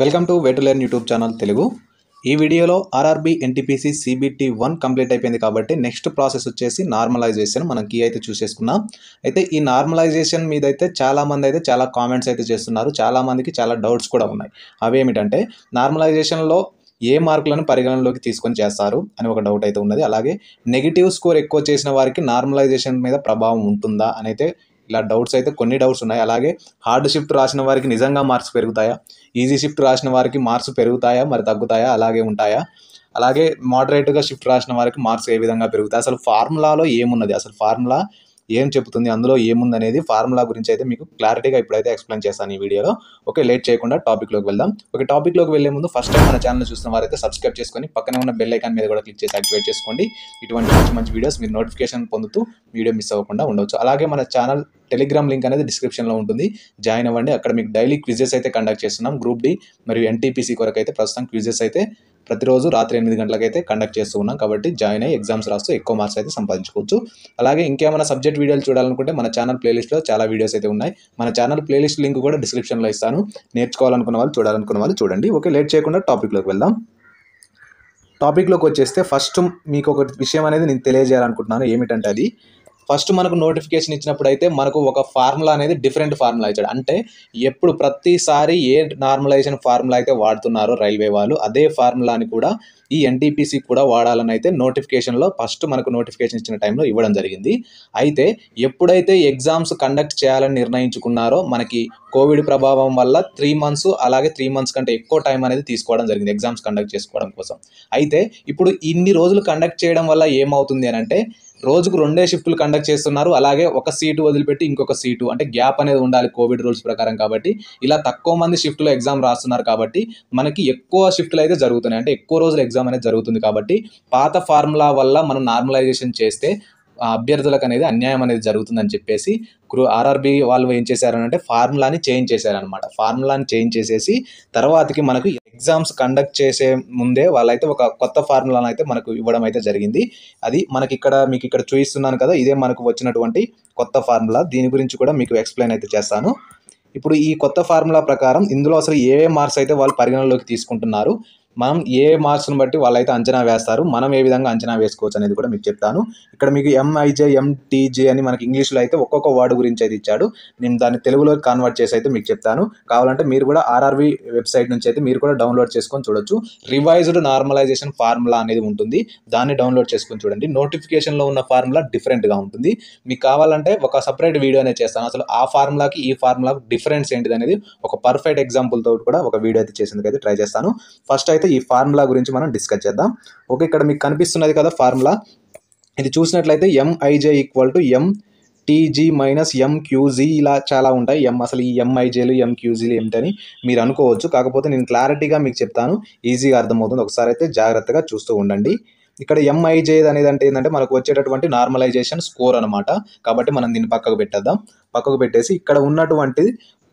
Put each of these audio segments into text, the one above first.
welcome to way to learn YouTube channel Telugu ఈ వీడియోలో RRB NTPC CBT one complete అయిపోయింది కాబట్టి నెక్స్ట్ ప్రాసెస్ వచ్చేసి నార్మలైజేషన్ మనం కీ అయితే చూసేసుకున్నాం అయితే ఈ నార్మలైజేషన్ మీద అయితే చాలామంది అయితే చాలా కామెంట్స్ అయితే చేస్తున్నారు చాలామందికి చాలా డౌట్స్ కూడా ఉన్నాయి అవి ఏమిటంటే నార్మలైజేషన్లో ఏ మార్కులను పరిగణనలోకి తీసుకొని చేస్తారు అని ఒక డౌట్ అయితే ఉన్నది అలాగే నెగిటివ్ స్కోర్ ఎక్కువ చేసిన వారికి నార్మలైజేషన్ మీద ప్రభావం ఉంటుందా అయితే ఇలా డౌట్స్ అయితే కొన్ని డౌట్స్ ఉన్నాయి అలాగే హార్డ్ షిఫ్ట్ రాసిన వారికి నిజంగా మార్క్స్ పెరుగుతాయా ఈజీ షిఫ్ట్ రాసిన వారికి మార్క్స్ పెరుగుతాయా మరి తగ్గుతాయా అలాగే ఉంటాయా అలాగే మోడరేట్గా షిఫ్ట్ రాసిన వారికి మార్క్స్ ఏ విధంగా పెరుగుతాయి అసలు ఫార్ములాలో ఏమున్నది అసలు ఫార్ములా ఏం చెబుతుంది అందులో ఏముంది అనేది ఫార్ములా గురించి అయితే మీకు క్లారిటీగా ఇప్పుడైతే ఎక్స్ప్లెయిన్ చేస్తాను ఈ వీడియోలో ఓకే లేట్ చేయకుండా టాపిక్లోకి వెళ్దాం ఓకే టాపిక్లోకి వెళ్ళే ముందు ఫస్ట్ టైం మన ఛానల్ చూసిన వారైతే సబ్స్క్రైబ్ చేసుకొని పక్కనే ఉన్న బెల్ ఐకాన్ మీద కూడా క్లిక్ చేసి యాక్టివేట్ చేసుకోండి ఇటువంటి మంచి మంచి వీడియోస్ మీరు నోటిఫికేషన్ పొందుతూ వీడియో మిస్ అవ్వకుండా ఉండవచ్చు అలాగే మన ఛానల్ టెలిగ్రామ్ లింక్ అనేది డిస్క్రిప్షన్లో ఉంటుంది జాయిన్ అవ్వండి అక్కడ మీకు డైలీ క్విజెస్ అయితే కండక్ట్ చేస్తున్నాం గ్రూప్ డి మరియు ఎన్టీపీసీ కొరకు అయితే ప్రస్తుతం క్విజెస్ అయితే ప్రతిరోజు రాత్రి ఎనిమిది గంటలకైతే కండక్ట్ చేస్తూ ఉన్నాం కాబట్టి జాయిన్ అయ్యి ఎగ్జామ్స్ రాస్తూ ఎక్కువ మార్క్స్ అయితే సంపాదించుకోవచ్చు అలాగే ఇంకేమైనా సబ్జెక్ట్ వీడియోలు చూడాలనుకుంటే మన ఛానల్ ప్లేలిస్ట్లో చాలా వీడియోస్ అయితే ఉన్నాయి మన ఛానల్ ప్లేలిస్ట్ లింక్ కూడా డిస్క్రిప్షన్లో ఇస్తాను నేర్చుకోవాలనుకున్న వాళ్ళు చూడాలనుకున్న వాళ్ళు చూడండి ఓకే లేట్ చేయకుండా టాపిక్లోకి వెళ్దాం టాపిక్లోకి వచ్చేస్తే ఫస్ట్ మీకు ఒక విషయం అనేది నేను తెలియజేయాలనుకుంటున్నాను ఏమిటంటే అది ఫస్ట్ మనకు నోటిఫికేషన్ ఇచ్చినప్పుడు అయితే మనకు ఒక ఫార్ములా అనేది డిఫరెంట్ ఫార్ములా ఇచ్చాడు అంటే ఎప్పుడు ప్రతిసారి ఏ నార్మలైజేషన్ ఫార్ములా అయితే వాడుతున్నారో రైల్వే వాళ్ళు అదే ఫార్ములాని కూడా ఈ ఎన్టీపీసీ కూడా వాడాలని అయితే నోటిఫికేషన్లో ఫస్ట్ మనకు నోటిఫికేషన్ ఇచ్చిన టైంలో ఇవ్వడం జరిగింది అయితే ఎప్పుడైతే ఎగ్జామ్స్ కండక్ట్ చేయాలని నిర్ణయించుకున్నారో మనకి కోవిడ్ ప్రభావం వల్ల త్రీ మంత్స్ అలాగే త్రీ మంత్స్ కంటే ఎక్కువ టైం అనేది తీసుకోవడం జరిగింది ఎగ్జామ్స్ కండక్ట్ చేసుకోవడం కోసం అయితే ఇప్పుడు ఇన్ని రోజులు కండక్ట్ చేయడం వల్ల ఏమవుతుంది అని అంటే రోజుకు రెండే షిఫ్ట్లు కండక్ట్ చేస్తున్నారు అలాగే ఒక సీటు వదిలిపెట్టి ఇంకొక సీటు అంటే గ్యాప్ అనేది ఉండాలి కోవిడ్ రూల్స్ ప్రకారం కాబట్టి ఇలా తక్కువ మంది షిఫ్ట్లో ఎగ్జామ్ రాస్తున్నారు కాబట్టి మనకి ఎక్కువ షిఫ్ట్లు అయితే జరుగుతున్నాయి అంటే ఎక్కువ రోజులు ఎగ్జామ్ అనేది జరుగుతుంది కాబట్టి పాత ఫార్ములా వల్ల మనం నార్మలైజేషన్ చేస్తే అభ్యర్థులకు అనేది అన్యాయం అనేది జరుగుతుందని చెప్పేసి ఆర్ఆర్బి వాళ్ళు ఏం చేశారనంటే ఫార్ములాని చేంజ్ చేశారనమాట ఫార్ములాని చేంజ్ చేసేసి తర్వాతకి మనకు ఎగ్జామ్స్ కండక్ట్ చేసే ముందే వాళ్ళైతే ఒక కొత్త ఫార్ములాను అయితే మనకు ఇవ్వడం అయితే జరిగింది అది మనకి ఇక్కడ మీకు ఇక్కడ చూపిస్తున్నాను కదా ఇదే మనకు వచ్చినటువంటి కొత్త ఫార్ములా దీని గురించి కూడా మీకు ఎక్స్ప్లెయిన్ అయితే చేస్తాను ఇప్పుడు ఈ కొత్త ఫార్ములా ప్రకారం ఇందులో అసలు ఏ మార్క్స్ అయితే వాళ్ళు పరిగణనలోకి తీసుకుంటున్నారు మనం ఏ మార్క్స్ని బట్టి వాళ్ళైతే అంచనా వేస్తారు మనం ఏ విధంగా అంచనా వేసుకోవచ్చు అనేది కూడా మీకు చెప్తాను ఇక్కడ మీకు ఎంఐజే ఎంటీజే అని మనకి ఇంగ్లీష్లో అయితే ఒక్కొక్క వర్డ్ గురించి అయితే ఇచ్చాడు నేను దాన్ని తెలుగులో కన్వర్ట్ చేసి అయితే మీకు చెప్తాను కావాలంటే మీరు కూడా ఆర్ఆర్వి వెబ్సైట్ నుంచి అయితే మీరు కూడా డౌన్లోడ్ చేసుకొని చూడొచ్చు రివైజ్డ్ నార్మలైజేషన్ ఫార్ములా అనేది ఉంటుంది దాన్ని డౌన్లోడ్ చేసుకొని చూడండి నోటిఫికేషన్లో ఉన్న ఫార్ములా డిఫరెంట్గా ఉంటుంది మీకు కావాలంటే ఒక సపరేట్ వీడియో అనేది చేస్తాను అసలు ఆ ఫార్ములాకి ఈ ఫార్ములాకి డిఫరెన్స్ ఏంటిది అనేది ఒక పర్ఫెక్ట్ ఎగ్జాంపుల్ తోటి కూడా ఒక వీడియో అయితే చేసేందుకు అయితే ట్రై చేస్తాను ఫస్ట్ అయితే ఈ ఫార్ములా గురించి మనం డిస్కస్ చేద్దాం ఓకే ఇక్కడ మీకు కనిపిస్తున్నది కదా ఫార్ములా ఇది చూసినట్లయితే MIJ equal to M TG minus MQG ఇలా చాలా ఉంటాయి ఎం అసలు ఈ ఎంఐజేలు ఎంక్యూజీలు ఏమిటని మీరు అనుకోవచ్చు కాకపోతే నేను క్లారిటీగా మీకు చెప్తాను ఈజీగా అర్థమవుతుంది ఒకసారి అయితే జాగ్రత్తగా చూస్తూ ఉండండి ఇక్కడ ఎంఐజే అనేది అంటే ఏంటంటే మనకు వచ్చేటటువంటి నార్మలైజేషన్ స్కోర్ అనమాట కాబట్టి మనం దీన్ని పక్కకు పెట్టేద్దాం పక్కకు పెట్టేసి ఇక్కడ ఉన్నటువంటి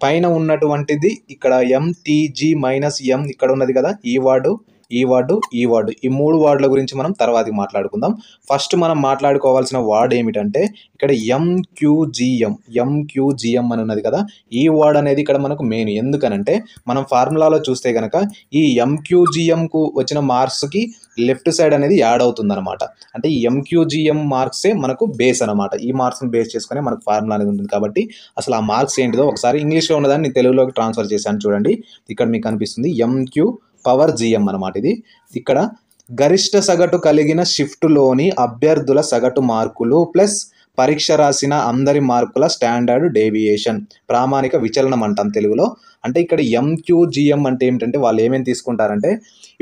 పైన ఉన్నటువంటిది ఇక్కడ ఎంటీజీ మైనస్ ఎం ఇక్కడ ఉన్నది కదా ఈ వార్డు ఈ వార్డు ఈ వార్డు ఈ మూడు వార్డుల గురించి మనం తర్వాత మాట్లాడుకుందాం ఫస్ట్ మనం మాట్లాడుకోవాల్సిన వార్డ్ ఏమిటంటే ఇక్కడ ఎంక్యూజిఎం ఎంక్యూజిఎం అని ఉన్నది కదా ఈ వార్డ్ అనేది ఇక్కడ మనకు మెయిన్ ఎందుకనంటే మనం ఫార్ములాలో చూస్తే కనుక ఈ ఎంక్యూజిఎంకు వచ్చిన మార్క్స్కి లెఫ్ట్ సైడ్ అనేది యాడ్ అవుతుందన్నమాట అంటే ఈ ఎంక్యూజిఎం మార్క్సే మనకు బేస్ అనమాట ఈ మార్క్స్ని బేస్ చేసుకునే మనకు ఫార్ములా అనేది ఉంటుంది కాబట్టి అసలు ఆ మార్క్స్ ఏంటిదో ఒకసారి ఇంగ్లీష్లో ఉన్నదాన్ని తెలుగులోకి ట్రాన్స్ఫర్ చేశాను చూడండి ఇక్కడ మీకు కనిపిస్తుంది ఎంక్యూ పవర్ జిఎం అనమాట ఇది ఇక్కడ గరిష్ట సగటు కలిగిన షిఫ్ట్లోని అభ్యర్థుల సగటు మార్కులు ప్లస్ పరీక్ష రాసిన అందరి మార్కుల స్టాండర్డ్ డేవియేషన్ ప్రామాణిక విచలనం అంటాం తెలుగులో అంటే ఇక్కడ ఎంక్యూజిఎం అంటే ఏమిటంటే వాళ్ళు ఏమేమి తీసుకుంటారంటే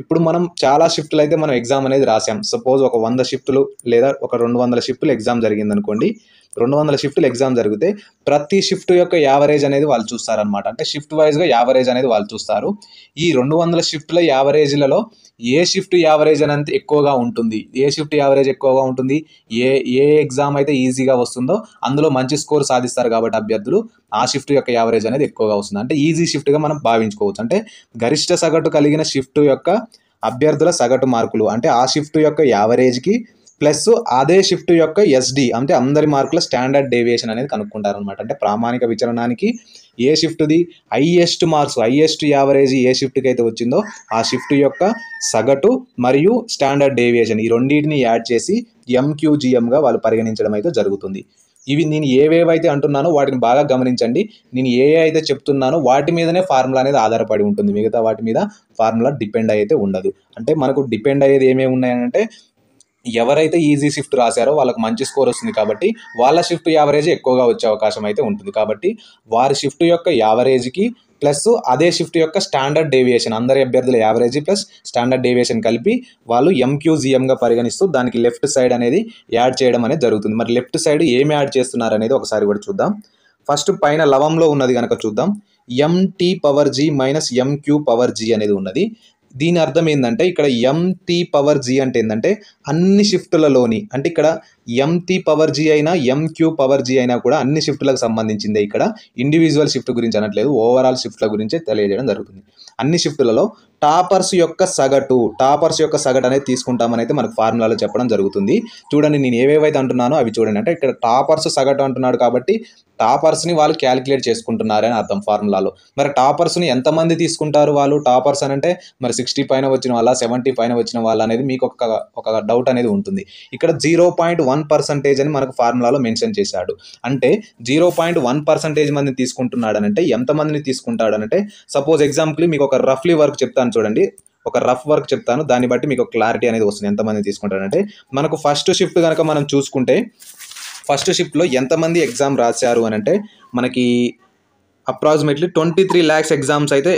ఇప్పుడు మనం చాలా షిఫ్ట్లు అయితే మనం ఎగ్జామ్ అనేది రాసాం సపోజ్ ఒక వంద షిఫ్ట్లు లేదా ఒక రెండు వందల షిఫ్ట్లు ఎగ్జామ్ జరిగిందనుకోండి రెండు వందల షిఫ్ట్లు ఎగ్జామ్ జరిగితే ప్రతి షిఫ్ట్ యొక్క యావరేజ్ అనేది వాళ్ళు చూస్తారనమాట అంటే షిఫ్ట్ వైజ్గా యావరేజ్ అనేది వాళ్ళు చూస్తారు ఈ రెండు వందల షిఫ్ట్ల యావరేజ్లలో ఏ షిఫ్ట్ యావరేజ్ అనేది ఎక్కువగా ఉంటుంది ఏ షిఫ్ట్ యావరేజ్ ఎక్కువగా ఉంటుంది ఏ ఏ ఎగ్జామ్ అయితే ఈజీగా వస్తుందో అందులో మంచి స్కోర్ సాధిస్తారు కాబట్టి అభ్యర్థులు ఆ షిఫ్ట్ యొక్క యావరేజ్ అనేది ఎక్కువగా వస్తుంది అంటే ఈజీ షిఫ్ట్గా మనం భావించుకోవచ్చు అంటే గరిష్ట సగటు కలిగిన షిఫ్ట్ యొక్క అభ్యర్థుల సగటు మార్కులు అంటే ఆ షిఫ్ట్ యొక్క యావరేజ్కి ప్లస్ అదే షిఫ్ట్ యొక్క ఎస్డి అంటే అందరి మార్కుల స్టాండర్డ్ డేవియేషన్ అనేది కనుక్కుంటారు అనమాట అంటే ప్రామాణిక విచరణానికి ఏ షిఫ్ట్ది హైయెస్ట్ మార్క్స్ హైయెస్ట్ యావరేజ్ ఏ షిఫ్ట్కి అయితే వచ్చిందో ఆ షిఫ్ట్ యొక్క సగటు మరియు స్టాండర్డ్ డేవియేషన్ ఈ రెండింటిని యాడ్ చేసి ఎంక్యూజిఎంగా వాళ్ళు పరిగణించడం అయితే జరుగుతుంది ఇవి నేను ఏవేవైతే అంటున్నానో వాటిని బాగా గమనించండి నేను ఏ అయితే చెప్తున్నానో వాటి మీదనే ఫార్ములా అనేది ఆధారపడి ఉంటుంది మిగతా వాటి మీద ఫార్ములా డిపెండ్ అయితే ఉండదు అంటే మనకు డిపెండ్ అయ్యేది ఏమేమి ఉన్నాయంటే ఎవరైతే ఈజీ షిఫ్ట్ రాశారో వాళ్ళకి మంచి స్కోర్ వస్తుంది కాబట్టి వాళ్ళ షిఫ్ట్ యావరేజ్ ఎక్కువగా వచ్చే అవకాశం అయితే ఉంటుంది కాబట్టి వారి షిఫ్ట్ యొక్క యావరేజ్కి ప్లస్ అదే షిఫ్ట్ యొక్క స్టాండర్డ్ డేవియేషన్ అందరి అభ్యర్థుల యావరేజ్ ప్లస్ స్టాండర్డ్ డేవియేషన్ కలిపి వాళ్ళు ఎంక్యూజిఎంగా పరిగణిస్తూ దానికి లెఫ్ట్ సైడ్ అనేది యాడ్ చేయడం అనేది జరుగుతుంది మరి లెఫ్ట్ సైడ్ ఏమి యాడ్ చేస్తున్నారు అనేది ఒకసారి కూడా చూద్దాం ఫస్ట్ పైన లవంలో ఉన్నది కనుక చూద్దాం MT power G minus MQ power G అనేది ఉన్నది దీని అర్థం ఏంటంటే ఇక్కడ ఎంటీ పవర్ జీ అంటే ఏంటంటే అన్ని షిఫ్టులలోని అంటే ఇక్కడ ఎంటీ పవర్ జీ అయినా ఎంక్యూ పవర్ జీ అయినా కూడా అన్ని షిఫ్ట్లకు సంబంధించిందే ఇక్కడ ఇండివిజువల్ షిఫ్ట్ గురించి అనట్లేదు ఓవరాల్ షిఫ్ట్ల గురించే తెలియజేయడం జరుగుతుంది అన్ని షిఫ్టులలో టాపర్స్ యొక్క సగటు టాపర్స్ యొక్క సగటు అనేది తీసుకుంటామని అయితే మనకు ఫార్ములాలో చెప్పడం జరుగుతుంది చూడండి నేను ఏవేవైతే అంటున్నానో అవి చూడండి అంటే ఇక్కడ టాపర్స్ సగటు అంటున్నాడు కాబట్టి టాపర్స్ని వాళ్ళు క్యాలిక్యులేట్ చేసుకుంటున్నారని అర్థం ఫార్ములాలో మరి టాపర్స్ని ఎంతమంది తీసుకుంటారు వాళ్ళు టాపర్స్ అని అంటే మరి సిక్స్టీ పైన వచ్చిన వాళ్ళ సెవెంటీ పైన వచ్చిన వాళ్ళ అనేది మీకు ఒక ఒక డౌట్ అనేది ఉంటుంది ఇక్కడ జీరో పాయింట్ వన్ పర్సంటేజ్ అని మనకు ఫార్ములాలో మెన్షన్ చేశాడు అంటే జీరో పాయింట్ వన్ పర్సంటేజ్ మందిని తీసుకుంటున్నాడనంటే ఎంతమందిని అంటే సపోజ్ ఎగ్జాంపుల్ మీకు ఒక రఫ్లీ వర్క్ చెప్తాను చూడండి ఒక రఫ్ వర్క్ చెప్తాను దాన్ని బట్టి మీకు క్లారిటీ అనేది వస్తుంది ఎంతమంది తీసుకుంటారంటే మనకు ఫస్ట్ షిఫ్ట్ కనుక మనం చూసుకుంటే ఫస్ట్ షిఫ్ట్లో ఎంతమంది ఎగ్జామ్ రాశారు అని అంటే మనకి approximately twenty three lakhs exams అయితే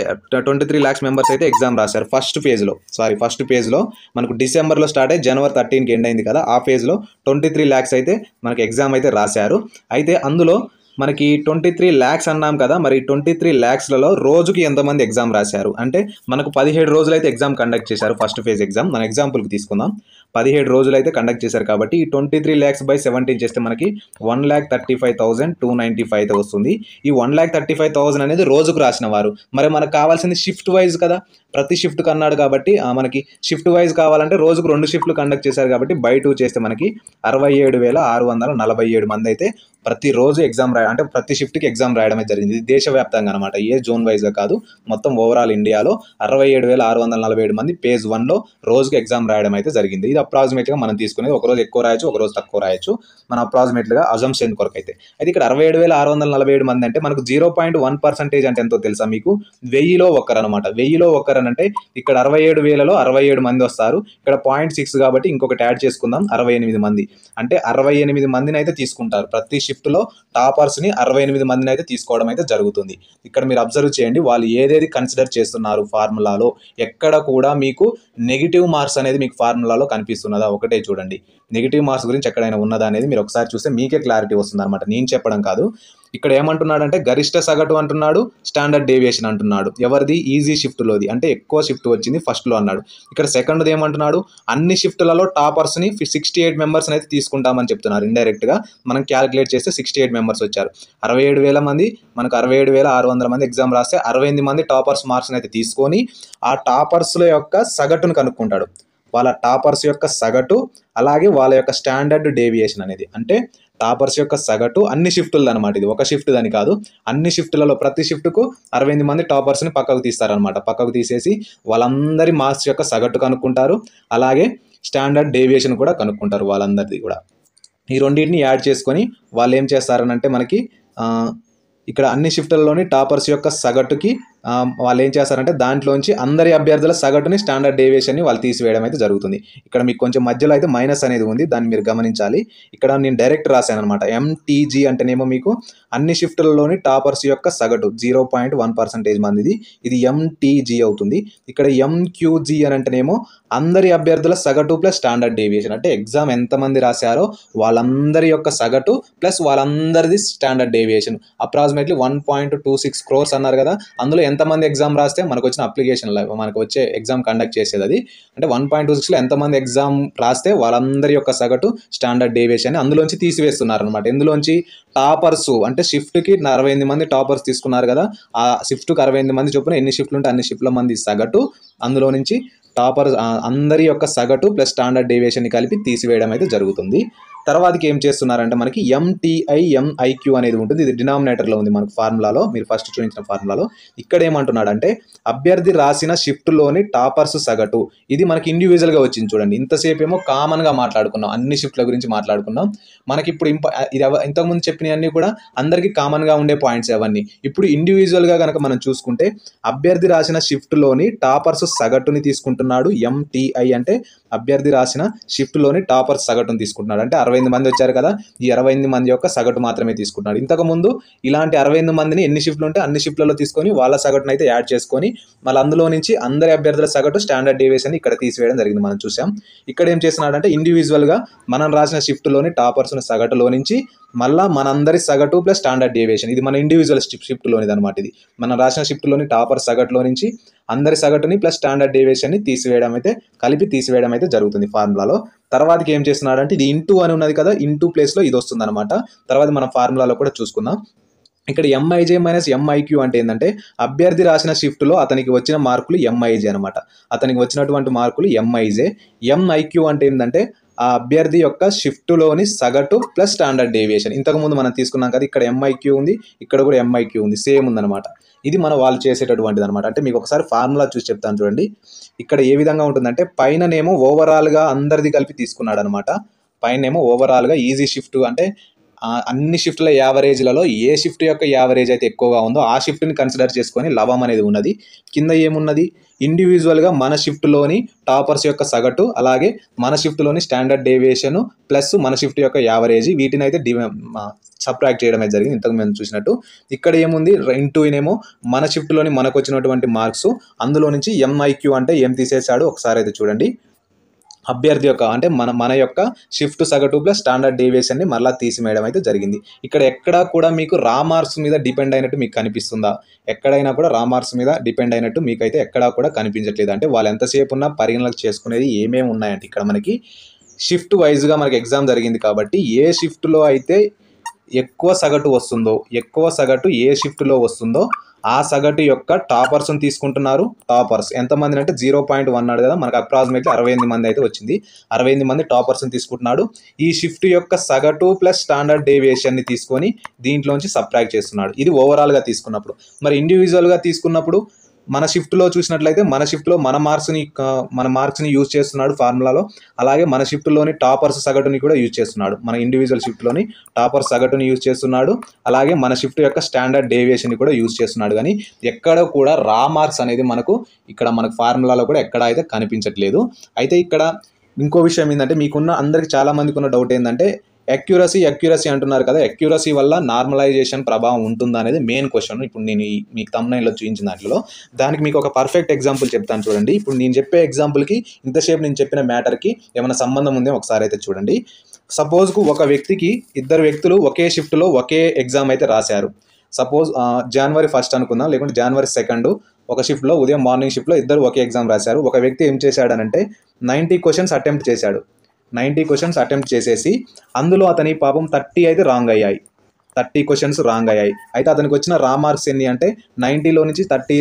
ట్వంటీ త్రీ ల్యాక్స్ మెంబర్స్ అయితే ఎగ్జామ్ రాశారు ఫస్ట్ ఫేజ్లో సారీ ఫస్ట్ ఫేజ్లో మనకు డిసెంబర్లో స్టార్ట్ అయ్యి జనవరి థర్టీన్కి ఎండ్ అయింది కదా ఆ ఫేజ్లో ట్వంటీ త్రీ ల్యాక్స్ అయితే మనకి ఎగ్జామ్ అయితే రాశారు అయితే అందులో మనకి ట్వంటీ త్రీ ల్యాక్స్ అన్నాం కదా మరి ట్వంటీ త్రీ ల్యాక్స్లలో రోజుకి ఎంతమంది ఎగ్జామ్ రాశారు అంటే మనకు పదిహేడు రోజులైతే ఎగ్జామ్ కండక్ట్ చేశారు ఫస్ట్ ఫేజ్ ఎగ్జామ్ మన ఎగ్జాంపుల్కి తీసుకుందాం పదిహేడు రోజులు అయితే కండక్ట్ చేశారు కాబట్టి ఈ twenty three lakhs by seventeen చేస్తే మనకి one lakh thirty five thousand two ninety five అయితే వస్తుంది ఈ one lakh thirty five thousand అనేది రోజుకు రాసిన వారు మరి మనకు కావాల్సింది షిఫ్ట్ వైజ్ కదా ప్రతి షిఫ్ట్కి అన్నాడు కాబట్టి మనకి షిఫ్ట్ వైజ్ కావాలంటే రోజుకు రెండు షిఫ్ట్లు కండక్ట్ చేశారు కాబట్టి బై టూ చేస్తే మనకి అరవై ఏడు వేల ఆరు వందల నలభై ఏడు మంది అయితే ప్రతిరోజు ఎగ్జామ్ రాయడం అంటే ప్రతి షిఫ్ట్కి ఎగ్జామ్ రాయడమే జరిగింది దేశవ్యాప్తంగా అనమాట ఏ జోన్ వైజ్గా కాదు మొత్తం ఓవరాల్ ఇండియాలో అరవై ఏడు వేల ఆరు వందల నలభై ఏడు మంది పేజ్ వన్లో రోజుకి ఎగ్జామ్ రాయడం అయితే జరిగింది ఇది అప్రాక్సిమేట్గా మనం తీసుకునేది ఒకరోజు ఎక్కువ రాయొచ్చు ఒకరోజు తక్కువ రాయొచ్చు మన అప్రాక్సిమేట్గా అజంప్షన్ కొరకు అయితే అయితే ఇక్కడ అరవై ఏడు వేల ఆరు వందల నలభై ఏడు మంది అంటే మనకు జీరో పాయింట్ వన్ పర్సెంటేజ్ అంటే ఎంతో తెలుసా మీకు వెయ్యిలో ఒకరు అనమాట వెయ్యిలో ఒకరు అంటే ఇక్కడ అరవై ఏడు వేలలో అరవై ఏడు మంది వస్తారు ఇక్కడ పాయింట్ సిక్స్ కాబట్టి ఇంకొకటి యాడ్ చేసుకుందాం అరవై ఎనిమిది మంది అంటే అరవై ఎనిమిది మందిని అయితే తీసుకుంటారు ప్రతి షిఫ్ట్లో టాపర్స్ని అరవై ఎనిమిది మందిని అయితే తీసుకోవడం అయితే జరుగుతుంది ఇక్కడ మీరు అబ్జర్వ్ చేయండి వాళ్ళు ఏదేది కన్సిడర్ చేస్తున్నారు ఫార్ములాలో ఎక్కడ కూడా మీకు నెగిటివ్ మార్క్స్ అనేది మీకు ఫార్ములాలో కనిపి కనిపిస్తున్నదా ఒకటే చూడండి నెగిటివ్ మార్క్స్ గురించి ఎక్కడైనా ఉన్నదా అనేది మీరు ఒకసారి చూస్తే మీకే క్లారిటీ వస్తుంది అనమాట నేను చెప్పడం కాదు ఇక్కడ ఏమంటున్నాడంటే గరిష్ట సగటు అంటున్నాడు స్టాండర్డ్ డేవియేషన్ అంటున్నాడు ఎవరిది ఈజీ షిఫ్ట్లోది అంటే ఎక్కువ షిఫ్ట్ వచ్చింది ఫస్ట్లో అన్నాడు ఇక్కడ సెకండ్ది ఏమంటున్నాడు అన్ని షిఫ్ట్లలో టాపర్స్ని సిక్స్టీ ఎయిట్ మెంబర్స్ని అయితే తీసుకుంటామని చెప్తున్నారు ఇండైరెక్ట్గా మనం క్యాలిక్యులేట్ చేస్తే సిక్స్టీ ఎయిట్ మెంబర్స్ వచ్చారు అరవై ఏడు వేల మంది మనకు అరవై ఏడు వేల ఆరు వందల మంది ఎగ్జామ్ రాస్తే అరవై మంది టాపర్స్ మార్క్స్ని అయితే తీసుకొని ఆ టాపర్స్ల యొక్క సగటును కనుక్కుంటాడు వాళ్ళ టాపర్స్ యొక్క సగటు అలాగే వాళ్ళ యొక్క స్టాండర్డ్ డేవియేషన్ అనేది అంటే టాపర్స్ యొక్క సగటు అన్ని షిఫ్టులు అనమాట ఇది ఒక షిఫ్ట్ దాని కాదు అన్ని షిఫ్టులలో ప్రతి షిఫ్ట్కు అరవై మంది టాపర్స్ని పక్కకు తీస్తారనమాట పక్కకు తీసేసి వాళ్ళందరి మార్క్స్ యొక్క సగటు కనుక్కుంటారు అలాగే స్టాండర్డ్ డేవియేషన్ కూడా కనుక్కుంటారు వాళ్ళందరిది కూడా ఈ రెండింటిని యాడ్ చేసుకొని వాళ్ళు ఏం చేస్తారనంటే మనకి ఇక్కడ అన్ని షిఫ్టులలోని టాపర్స్ యొక్క సగటుకి వాళ్ళు ఏం చేస్తారంటే దాంట్లోంచి అందరి అభ్యర్థుల సగటుని స్టాండర్డ్ డేవియేషన్ని వాళ్ళు తీసివేయడం అయితే జరుగుతుంది ఇక్కడ మీకు కొంచెం మధ్యలో అయితే మైనస్ అనేది ఉంది దాన్ని మీరు గమనించాలి ఇక్కడ నేను డైరెక్ట్ రాశాను అనమాట ఎంటీజీ అంటేనేమో మీకు అన్ని షిఫ్ట్లలోని టాపర్స్ యొక్క సగటు జీరో పాయింట్ వన్ పర్సెంటేజ్ మందిది ఇది ఎంటీజీ అవుతుంది ఇక్కడ ఎంక్యూజీ అని అంటేనేమో అందరి అభ్యర్థుల సగటు ప్లస్ స్టాండర్డ్ డేవియేషన్ అంటే ఎగ్జామ్ ఎంతమంది రాశారో వాళ్ళందరి యొక్క సగటు ప్లస్ వాళ్ళందరిది standard deviation approximately one point two six crores అన్నారు కదా అందులో ఎంత ఎంతమంది ఎగ్జామ్ రాస్తే మనకు వచ్చిన అప్లికేషన్ల మనకు వచ్చే ఎగ్జామ్ కండక్ట్ చేసేది అది అంటే వన్ పాయింట్ టూ సిక్స్లో ఎంతమంది ఎగ్జామ్ రాస్తే వాళ్ళందరి యొక్క సగటు స్టాండర్డ్ డేవియేషన్ అందులోంచి తీసివేస్తున్నారు అనమాట ఎందులోంచి టాపర్స్ అంటే షిఫ్ట్కి అరవై ఎనిమిది మంది టాపర్స్ తీసుకున్నారు కదా ఆ షిఫ్ట్కి అరవై ఎనిమిది మంది చొప్పున ఎన్ని షిఫ్ట్లు ఉంటే అన్ని షిఫ్ట్ల మంది సగటు అందులో నుంచి టాపర్ అందరి యొక్క సగటు ప్లస్ స్టాండర్డ్ డేవియేషన్ కలిపి తీసివేయడం అయితే జరుగుతుంది తర్వాతకి ఏం చేస్తున్నారంటే మనకి ఎంటీఐ ఎంఐక్యూ అనేది ఉంటుంది ఇది డినామినేటర్లో ఉంది మనకు ఫార్ములాలో మీరు ఫస్ట్ చూపించిన ఫార్ములాలో ఇక్కడ ఏమంటున్నాడంటే అభ్యర్థి రాసిన షిఫ్ట్లోని టాపర్స్ సగటు ఇది మనకి ఇండివిజువల్గా వచ్చింది చూడండి ఇంతసేపు ఏమో కామన్గా మాట్లాడుకున్నాం అన్ని షిఫ్ట్ల గురించి మాట్లాడుకున్నాం మనకి ఇప్పుడు ఇంప ఇది ఇంతకుముందు చెప్పినవన్నీ కూడా అందరికీ కామన్గా ఉండే పాయింట్స్ అవన్నీ ఇప్పుడు ఇండివిజువల్గా కనుక మనం చూసుకుంటే అభ్యర్థి రాసిన షిఫ్ట్లోని టాపర్స్ సగటుని తీసుకుంటున్నాడు ఎంటీఐ అంటే అభ్యర్థి రాసిన షిఫ్ట్లోని టాపర్స్ సగటుని తీసుకుంటున్నాడు అంటే అరవై అరవై మంది వచ్చారు కదా ఈ అరవై మంది యొక్క సగటు మాత్రమే తీసుకుంటున్నాడు ఇంతకుముందు ఇలాంటి అరవై మందిని ఎన్ని షిఫ్ట్లు ఉంటే అన్ని షిఫ్ట్లలో తీసుకొని వాళ్ళ సగటును అయితే యాడ్ చేసుకొని మళ్ళీ అందులో నుంచి అందరి అభ్యర్థుల సగటు స్టాండర్డ్ డేవేస్ ఇక్కడ తీసివేయడం జరిగింది మనం చూసాం ఇక్కడ ఏం చేస్తున్నాడంటే ఇండివిజువల్గా మనం రాసిన షిఫ్ట్లోని టాపర్స్ని సగటులో నుంచి మళ్ళీ మనందరి సగటు ప్లస్ స్టాండర్డ్ డేవియేషన్ ఇది మన ఇండివిజువల్ షిఫ్ట్లోనిది అనమాట ఇది మనం రాసిన షిఫ్ట్లోని టాపర్ సగటులో నుంచి అందరి సగటుని ప్లస్ స్టాండర్డ్ డేవియేషన్ని తీసివేయడం అయితే కలిపి తీసివేయడం అయితే జరుగుతుంది ఫార్ములాలో తర్వాతకి ఏం చేస్తున్నాడంటే ఇది ఇంటూ అని ఉన్నది కదా ఇంటూ ప్లేస్లో ఇది వస్తుంది అనమాట తర్వాత మనం ఫార్ములాలో కూడా చూసుకుందాం ఇక్కడ ఎంఐజే మైనస్ ఎంఐక్యూ అంటే ఏంటంటే అభ్యర్థి రాసిన షిఫ్ట్లో అతనికి వచ్చిన మార్కులు ఎంఐజే అనమాట అతనికి వచ్చినటువంటి మార్కులు ఎంఐజే ఎంఐక్యూ అంటే ఏంటంటే ఆ అభ్యర్థి యొక్క షిఫ్ట్లోని సగటు ప్లస్ స్టాండర్డ్ డేవియేషన్ ఇంతకుముందు మనం తీసుకున్నాం కదా ఇక్కడ ఎంఐక్యూ ఉంది ఇక్కడ కూడా ఎంఐక్యూ ఉంది సేమ్ ఉందన్నమాట ఇది మనం వాళ్ళు చేసేటటువంటిది అనమాట అంటే మీకు ఒకసారి ఫార్ములా చూసి చెప్తాను చూడండి ఇక్కడ ఏ విధంగా ఉంటుందంటే పైననేమో ఓవరాల్గా అందరిది కలిపి తీసుకున్నాడు అనమాట పైనేమో ఓవరాల్గా ఈజీ షిఫ్ట్ అంటే అన్ని షిఫ్ట్ల యావరేజ్లలో ఏ షిఫ్ట్ యొక్క యావరేజ్ అయితే ఎక్కువగా ఉందో ఆ షిఫ్ట్ని కన్సిడర్ చేసుకొని లవం అనేది ఉన్నది కింద ఏమున్నది ఇండివిజువల్గా మన షిఫ్ట్లోని టాపర్స్ యొక్క సగటు అలాగే మన షిఫ్ట్లోని స్టాండర్డ్ డేవియేషన్ ప్లస్ మన షిఫ్ట్ యొక్క యావరేజ్ వీటిని అయితే సబ్ట్రాక్ట్ చేయడం అయితే జరిగింది ఇంతకు మేము చూసినట్టు ఇక్కడ ఏముంది ఇంటూ ఏమో మన షిఫ్ట్లోని మనకు వచ్చినటువంటి మార్క్స్ అందులో నుంచి ఎంఐక్యూ అంటే ఏం తీసేశాడు ఒకసారి అయితే చూడండి అభ్యర్థి యొక్క అంటే మన మన యొక్క షిఫ్ట్ సగటు ప్లస్ స్టాండర్డ్ డేవియేషన్ని మళ్ళీ తీసివేయడం అయితే జరిగింది ఇక్కడ ఎక్కడా కూడా మీకు రామార్స్ మీద డిపెండ్ అయినట్టు మీకు కనిపిస్తుందా ఎక్కడైనా కూడా రామార్స్ మీద డిపెండ్ అయినట్టు మీకైతే ఎక్కడా కూడా కనిపించట్లేదు అంటే వాళ్ళు ఎంతసేపు ఉన్నా పరిగణలకు చేసుకునేది ఏమేమి ఉన్నాయంటే ఇక్కడ మనకి షిఫ్ట్ వైజ్గా మనకి ఎగ్జామ్ జరిగింది కాబట్టి ఏ షిఫ్ట్లో అయితే ఎక్కువ సగటు వస్తుందో ఎక్కువ సగటు ఏ షిఫ్ట్లో వస్తుందో ఆ సగటు యొక్క టాపర్స్ని తీసుకుంటున్నారు టాపర్స్ ఎంతమంది అంటే జీరో పాయింట్ వన్ అడు కదా మనకు అప్రాక్సిమేట్లీ అరవై మంది అయితే వచ్చింది అరవై ఎనిమిది మంది టాపర్స్ని తీసుకుంటున్నాడు ఈ షిఫ్ట్ యొక్క సగటు ప్లస్ స్టాండర్డ్ డేవియేషన్ని తీసుకొని దీంట్లోంచి సబ్ట్రాక్ట్ చేస్తున్నాడు ఇది ఓవరాల్గా తీసుకున్నప్పుడు మరి ఇండివిజువల్గా తీసుకున్నప్పుడు మన షిఫ్ట్లో చూసినట్లయితే మన షిఫ్ట్లో మన మార్క్స్ని మన మార్క్స్ని యూజ్ చేస్తున్నాడు ఫార్ములాలో అలాగే మన షిఫ్ట్లోని టాపర్స్ సగటుని కూడా యూజ్ చేస్తున్నాడు మన ఇండివిజువల్ షిఫ్ట్లోని టాపర్స్ సగటుని యూజ్ చేస్తున్నాడు అలాగే మన షిఫ్ట్ యొక్క స్టాండర్డ్ డేవియేషన్ని కూడా యూజ్ చేస్తున్నాడు కానీ ఎక్కడ కూడా రా మార్క్స్ అనేది మనకు ఇక్కడ మనకు ఫార్ములాలో కూడా ఎక్కడ అయితే కనిపించట్లేదు అయితే ఇక్కడ ఇంకో విషయం ఏంటంటే మీకున్న అందరికి చాలామందికి ఉన్న డౌట్ ఏంటంటే అక్యురసీ అక్యురసీ అంటున్నారు కదా అక్యురసీ వల్ల నార్మలైజేషన్ ప్రభావం ఉంటుందా అనేది మెయిన్ క్వశ్చన్ ఇప్పుడు నేను మీకు తమ్మైన్లో చూపించిన దాంట్లో దానికి మీకు ఒక పర్ఫెక్ట్ ఎగ్జాంపుల్ చెప్తాను చూడండి ఇప్పుడు నేను చెప్పే ఎగ్జాంపుల్కి ఇంతసేపు నేను చెప్పిన మ్యాటర్కి ఏమైనా సంబంధం ఉందో ఒకసారి అయితే చూడండి సపోజ్కు ఒక వ్యక్తికి ఇద్దరు వ్యక్తులు ఒకే షిఫ్ట్లో ఒకే ఎగ్జామ్ అయితే రాశారు సపోజ్ జనవరి ఫస్ట్ అనుకుందాం లేకుంటే జనవరి సెకండ్ ఒక షిఫ్ట్లో ఉదయం మార్నింగ్ షిఫ్ట్లో ఇద్దరు ఒకే ఎగ్జామ్ రాశారు ఒక వ్యక్తి ఏం చేశాడనంటే నైంటీ క్వశ్చన్స్ అటెంప్ట్ చేశాడు నైంటీ క్వశ్చన్స్ అటెంప్ట్ చేసేసి అందులో అతని పాపం థర్టీ అయితే రాంగ్ అయ్యాయి థర్టీ క్వశ్చన్స్ రాంగ్ అయ్యాయి అయితే అతనికి వచ్చిన రా మార్క్స్ ఎన్ని అంటే నైంటీలో నుంచి థర్టీ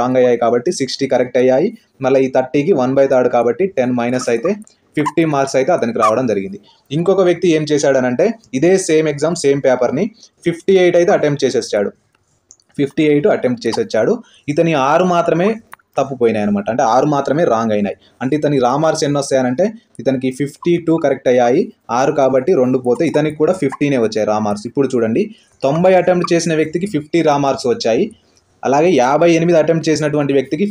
రాంగ్ అయ్యాయి కాబట్టి సిక్స్టీ కరెక్ట్ అయ్యాయి మళ్ళీ ఈ థర్టీకి వన్ బై థర్డ్ కాబట్టి టెన్ మైనస్ అయితే ఫిఫ్టీ మార్క్స్ అయితే అతనికి రావడం జరిగింది ఇంకొక వ్యక్తి ఏం చేశాడనంటే ఇదే సేమ్ ఎగ్జామ్ సేమ్ పేపర్ని ఫిఫ్టీ ఎయిట్ అయితే అటెంప్ట్ చేసేసాడు ఫిఫ్టీ ఎయిట్ అటెంప్ట్ చేసొచ్చాడు ఇతని ఆరు మాత్రమే తప్పుపోయినాయి అనమాట అంటే ఆరు మాత్రమే రాంగ్ అయినాయి అంటే ఇతనికి రా మార్క్స్ ఎన్ని వస్తాయనంటే ఇతనికి ఫిఫ్టీ టూ కరెక్ట్ అయ్యాయి ఆరు కాబట్టి రెండు పోతే ఇతనికి కూడా ఫిఫ్టీనే వచ్చాయి రా మార్క్స్ ఇప్పుడు చూడండి తొంభై అటెంప్ట్ చేసిన వ్యక్తికి ఫిఫ్టీ రా మార్క్స్ వచ్చాయి అలాగే యాభై ఎనిమిది అటెంప్ట్ చేసినటువంటి వ్యక్తికి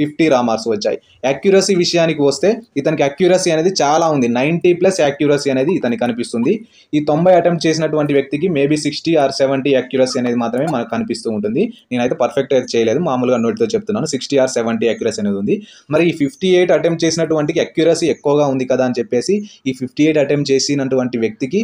ఫిఫ్టీ రా మార్క్స్ వచ్చాయి అక్యురసీ విషయానికి వస్తే ఇతనికి అక్యురసీ అనేది చాలా ఉంది నైంటీ ప్లస్ యాక్యురసీ అనేది ఇతనికి కనిపిస్తుంది ఈ తొంభై అటెంప్ట్ చేసినటువంటి వ్యక్తికి maybe sixty or seventy accuracy అనేది మాత్రమే మనకు కనిపిస్తూ ఉంటుంది నేనైతే పర్ఫెక్ట్ అయితే చేయలేదు మామూలుగా నోటితో చెప్తున్నాను సిక్స్టీ ఆర్ సెవెంటీ అక్యురసీ అనేది ఉంది మరి ఈ ఫిఫ్టీ ఎయిట్ అటెంప్ట్ చేసినటువంటి అక్యురసీ ఎక్కువగా ఉంది కదా అని చెప్పేసి ఈ ఫిఫ్టీ ఎయిట్ అటెంప్ట్ చేసినటువంటి వ్యక్తికి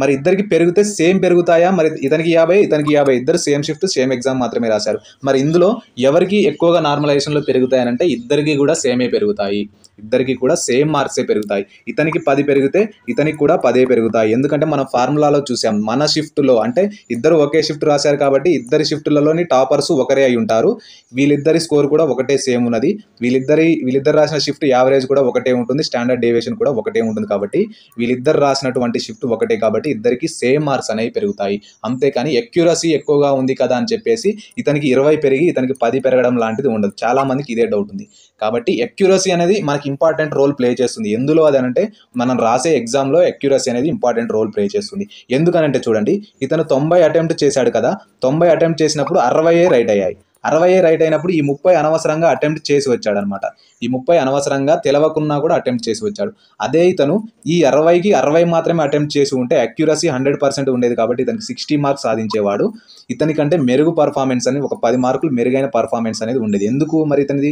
మరి ఇద్దరికి పెరిగితే సేమ్ పెరుగుతాయా మరి ఇతనికి యాభై ఇతనికి యాభై ఇద్దరు సేమ్ షిఫ్ట్ సేమ్ ఎగ్జామ్ మాత్రమే రాశారు మరి ఇందులో ఎవరికి ఎక్కువగా నార్మలైజేషన్లో పెరుగుతాయనంటే ఇద్దరికి కూడా సేమే పెరుగుతాయి ఇద్దరికి కూడా సేమ్ మార్క్సే పెరుగుతాయి ఇతనికి పది పెరిగితే ఇతనికి కూడా పదే పెరుగుతాయి ఎందుకంటే మనం ఫార్ములాలో చూసాం మన షిఫ్ట్లో అంటే ఇద్దరు ఒకే షిఫ్ట్ రాశారు కాబట్టి ఇద్దరి షిఫ్ట్లలోని టాపర్స్ ఒకరే అయి ఉంటారు వీళ్ళిద్దరి స్కోర్ కూడా ఒకటే సేమ్ ఉన్నది వీళ్ళిద్దరి వీళ్ళిద్దరు రాసిన షిఫ్ట్ యావరేజ్ కూడా ఒకటే ఉంటుంది స్టాండర్డ్ డేవియేషన్ కూడా ఒకటే ఉంటుంది కాబట్టి వీళ్ళిద్దరు రాసినటువంటి షిఫ్ట్ ఒకటే కాబట్టి కాబట్టి ఇద్దరికి సేమ్ మార్క్స్ అనేవి పెరుగుతాయి అంతేకాని ఎక్యురసీ ఎక్కువగా ఉంది కదా అని చెప్పేసి ఇతనికి ఇరవై పెరిగి ఇతనికి పది పెరగడం లాంటిది ఉండదు చాలామందికి ఇదే డౌట్ ఉంది కాబట్టి ఎక్యురసీ అనేది మనకి ఇంపార్టెంట్ రోల్ ప్లే చేస్తుంది ఎందులో అది అంటే మనం రాసే ఎగ్జామ్లో ఎక్యురసీ అనేది ఇంపార్టెంట్ రోల్ ప్లే చేస్తుంది ఎందుకనంటే చూడండి ఇతను తొంభై అటెంప్ట్ చేశాడు కదా తొంభై అటెంప్ట్ చేసినప్పుడు అరవై రైట్ అయ్యాయి అరవై రైట్ అయినప్పుడు ఈ ముప్పై అనవసరంగా అటెంప్ట్ చేసి వచ్చాడనమాట ఈ ముప్పై అనవసరంగా తెలవకున్నా కూడా అటెంప్ట్ చేసి వచ్చాడు అదే ఇతను ఈ అరవైకి అరవై మాత్రమే అటెంప్ట్ చేసి ఉంటే అక్యురసీ హండ్రెడ్ పర్సెంట్ ఉండేది కాబట్టి ఇతనికి సిక్స్టీ మార్క్స్ సాధించేవాడు ఇతనికంటే మెరుగు పర్ఫార్మెన్స్ అనేది ఒక పది మార్కులు మెరుగైన పర్ఫార్మెన్స్ అనేది ఉండేది ఎందుకు మరి ఇతనిది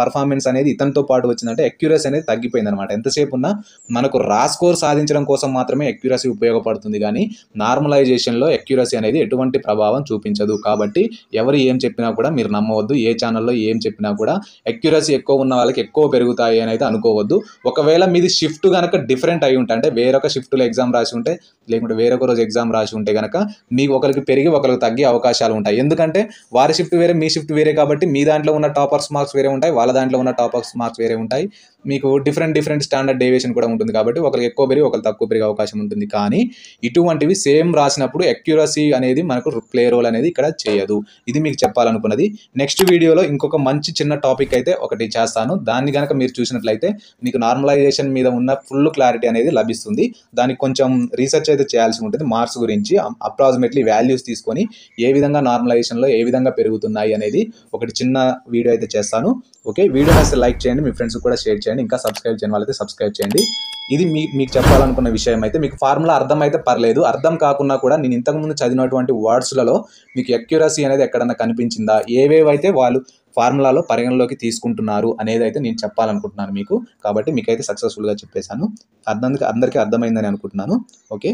పర్ఫార్మెన్స్ అనేది ఇతనితో పాటు వచ్చిందంటే అక్యురసీ అనేది తగ్గిపోయింది అనమాట ఎంతసేపు ఉన్నా మనకు రా స్కోర్ సాధించడం కోసం మాత్రమే అక్యురసీ ఉపయోగపడుతుంది కానీ నార్మలైజేషన్లో అక్యురసీ అనేది ఎటువంటి ప్రభావం చూపించదు కాబట్టి ఎవరు ఏం చెప్పినా కూడా మీరు నమ్మవద్దు ఏ ఛానల్లో ఏం చెప్పినా కూడా అక్యురసీ ఎక్కువ ఉన్న వాళ్ళకి ఎక్కువ పెరుగుతాయి అని అయితే అనుకోవద్దు ఒకవేళ మీది షిఫ్ట్ కనుక డిఫరెంట్ అయి ఉంటే అంటే వేరొక షిఫ్ట్లో ఎగ్జామ్ రాసి ఉంటే లేకుంటే వేరొక రోజు ఎగ్జామ్ రాసి ఉంటే కనుక మీకు ఒకరికి పెరిగి ఒకరికి తగ్గే అవకాశాలు ఉంటాయి ఎందుకంటే వారి షిఫ్ట్ వేరే మీ షిఫ్ట్ వేరే కాబట్టి మీ దాంట్లో ఉన్న టాపర్స్ మార్క్స్ వేరే ఉంటాయి వాళ్ళ దాంట్లో ఉన్న టాపర్స్ మార్క్స్ వేరే ఉంటాయి మీకు డిఫరెంట్ డిఫరెంట్ స్టాండర్డ్ డేవియేషన్ కూడా ఉంటుంది కాబట్టి ఒకరికి ఎక్కువ పెరిగి ఒకరు తక్కువ పెరిగే అవకాశం ఉంటుంది కానీ ఇటువంటివి సేమ్ రాసినప్పుడు అక్యురసీ అనేది మనకు ప్లే రోల్ అనేది ఇక్కడ చేయదు ఇది మీకు చెప్పాలనుకున్నది నెక్స్ట్ వీడియోలో ఇంకొక మంచి చిన్న టాపిక్ అయితే ఒకటి చేస్తాను దాన్ని కనుక మీరు చూసినట్లయితే మీకు నార్మలైజేషన్ మీద ఉన్న ఫుల్ క్లారిటీ అనేది లభిస్తుంది దానికి కొంచెం రీసెర్చ్ అయితే చేయాల్సి ఉంటుంది మార్క్స్ గురించి అప్రాక్సిమేట్లీ వాల్యూస్ తీసుకొని ఏ విధంగా నార్మలైజేషన్లో ఏ విధంగా పెరుగుతున్నాయి అనేది ఒకటి చిన్న వీడియో అయితే చేస్తాను ఓకే వీడియో అయితే లైక్ చేయండి మీ ఫ్రెండ్స్ కూడా షేర్ చేయండి చేయండి ఇంకా సబ్స్క్రైబ్ చేయని వాళ్ళైతే సబ్స్క్రైబ్ చేయండి ఇది మీ మీకు చెప్పాలనుకున్న విషయం అయితే మీకు ఫార్ములా అర్థమైతే పర్లేదు అర్థం కాకుండా కూడా నేను ఇంతకుముందు చదివినటువంటి వర్డ్స్లలో మీకు ఎక్యురసీ అనేది ఎక్కడన్నా కనిపించిందా ఏవేవైతే వాళ్ళు ఫార్ములాలో పరిగణలోకి తీసుకుంటున్నారు అనేది అయితే నేను చెప్పాలనుకుంటున్నాను మీకు కాబట్టి మీకైతే సక్సెస్ఫుల్గా చెప్పేశాను అర్థం అందరికీ అర్థమైందని అనుకుంటున్నాను ఓకే